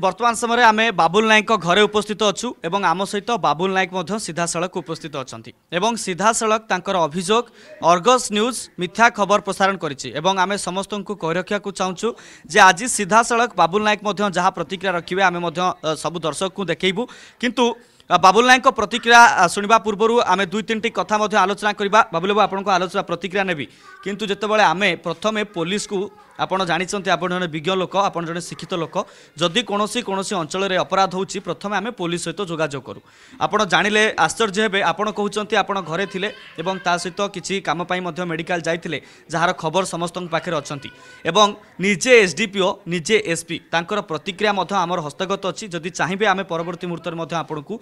ବର୍ତ୍ତମାନ ସମୟରେ ଆମେ ବାବୁଲ ନାୟକଙ୍କ ଘରେ ଉପସ୍ଥିତ ଅଛୁ ଏବଂ ଆମ ସହିତ ବାବୁଲ ନାୟକ ମଧ୍ୟ ସିଧାସଳଖ ଉପସ୍ଥିତ ଅଛନ୍ତି ଏବଂ ସିଧାସଳଖ ତାଙ୍କର ଅଭିଯୋଗ ଅର୍ଗସ୍ ନ୍ୟୁଜ୍ ମିଥ୍ୟା ଖବର ପ୍ରସାରଣ କରିଛି ଏବଂ ଆମେ ସମସ୍ତଙ୍କୁ କହି ରଖିବାକୁ ଚାହୁଁଛୁ ଯେ ଆଜି ସିଧାସଳଖ ବାବୁଲ ନାୟକ ମଧ୍ୟ ଯାହା ପ୍ରତିକ୍ରିୟା ରଖିବେ ଆମେ ମଧ୍ୟ ସବୁ ଦର୍ଶକଙ୍କୁ ଦେଖାଇବୁ କିନ୍ତୁ বাবুল নায়ক প্রতিক্রিয়া শুণবা পূর্ব আমি দুই তিনটি কথা মধ্যে আলোচনা করা বাবুল বাবু আপনার আলোচনা প্রতিক্রিয়া নেবি কিন্তু যেতবে আমি প্রথমে পুলিশকু আপনার জাঁচান আপনার জন বিজ্ঞ লোক আপনার জন শিক্ষিত লোক যদি কোণী কোণী অঞ্চলের অপরাধ হচ্ছে প্রথমে আমি পুলিশ সহ যোগাযোগ করু আপনার জাঁলে আশ্চর্য হবে আপনার কুমার আপনার ঘরে লে এবং তা সহ কিছু কামপাই মেডিকাল যাই যার খবর সমস্ত পাখে অনেক এবং নিজে এসডিপিও নিজে এসপি তাঁর প্রতিক্রিয়া আমার হস্তগত অছি যদি চাহিবে আমি পরবর্তী মুহূর্তে আপনার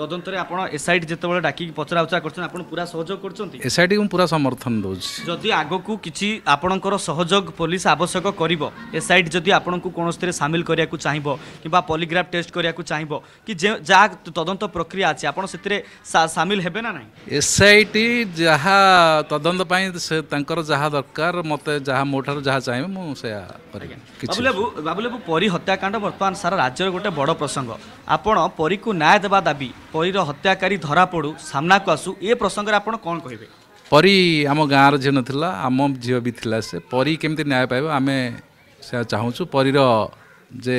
তদন্তে আপনার এসআইটি যেতবে ডাকি পচরা উচরা করছেন আপনার পুরা সহযোগ করছেন এসআইটি মু পুরা সমর্থন দউছি যদি আগকু কিছু আপনার সহযোগ পুলিশ আবশ্যক করিব এসআইটি যদি আপনার কোণসিতে সামিল করা চাইব কিংবা পলিগ্রাফ টেস্ট করা চাইব কি যে যা তদন্ত প্রক্রিয়া আছে আপনার সেতরে সামিল হেবে না নাই এসআইটি যাহা তদন্ত পাই সে তাঙ্কর যাহা দরকার মতে যাহা মোঠার যাহা চাইবে মু সেয়া করিব কিছু বাবুলেবু বাবুলেবু পরি হত্যাকাণ্ড বর্তমান সারা রাজ্যের গোটে বড় প্রসঙ্গ আপন পরিকু ন্যায় দেবা দাবি ପରୀର ହତ୍ୟାକାରୀ ଧରାପଡ଼ୁ ସାମ୍ନାକୁ ଆସୁ ଏ ପ୍ରସଙ୍ଗରେ ଆପଣ କ'ଣ କହିବେ ପରୀ ଆମ ଗାଁର ଝିଅ ନଥିଲା ଆମ ଝିଅ ବି ଥିଲା ସେ ପରୀ କେମିତି ନ୍ୟାୟ ପାଇବ ଆମେ ସେ ଚାହୁଁଛୁ ପରୀର ଯେ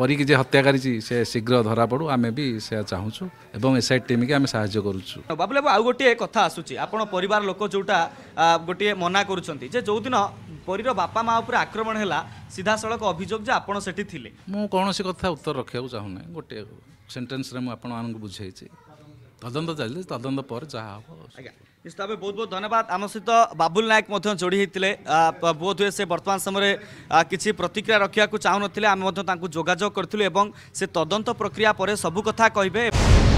ପରୀକି ଯେ ହତ୍ୟା କରିଛି ସେ ଶୀଘ୍ର ଧରାପଡ଼ୁ ଆମେ ବି ସେୟା ଚାହୁଁଛୁ ଏବଂ ଏସ୍ ଆଇ ଟିମ୍କି ଆମେ ସାହାଯ୍ୟ କରୁଛୁ ବାବୁ ବାବୁ ଆଉ ଗୋଟିଏ କଥା ଆସୁଛି ଆପଣ ପରିବାର ଲୋକ ଯେଉଁଟା ଗୋଟିଏ ମନା କରୁଛନ୍ତି ଯେ ଯେଉଁଦିନ ପରୀର ବାପା ମା ଉପରେ ଆକ୍ରମଣ ହେଲା ସିଧାସଳଖ ଅଭିଯୋଗ ଯେ ଆପଣ ସେଠି ଥିଲେ ମୁଁ କୌଣସି କଥା ଉତ୍ତର ରଖିବାକୁ ଚାହୁଁନି ଗୋଟିଏ ସେଣ୍ଟେନ୍ସରେ ମୁଁ ଆପଣମାନଙ୍କୁ ବୁଝାଇଛି ତଦନ୍ତ ଚାଲିଛି ତଦନ୍ତ ପରେ ଯାହା ହେବ ଆଜ୍ଞା ନିଶ୍ଚିତ ଭାବେ ବହୁତ ବହୁତ ଧନ୍ୟବାଦ ଆମ ସହିତ ବାବୁଲ ନାୟକ ମଧ୍ୟ ଯୋଡ଼ି ହୋଇଥିଲେ ବୋଧ ହୁଏ ସେ ବର୍ତ୍ତମାନ ସମୟରେ କିଛି ପ୍ରତିକ୍ରିୟା ରଖିବାକୁ ଚାହୁଁନଥିଲେ ଆମେ ମଧ୍ୟ ତାଙ୍କୁ ଯୋଗାଯୋଗ କରିଥିଲୁ ଏବଂ ସେ ତଦନ୍ତ ପ୍ରକ୍ରିୟା ପରେ ସବୁ କଥା କହିବେ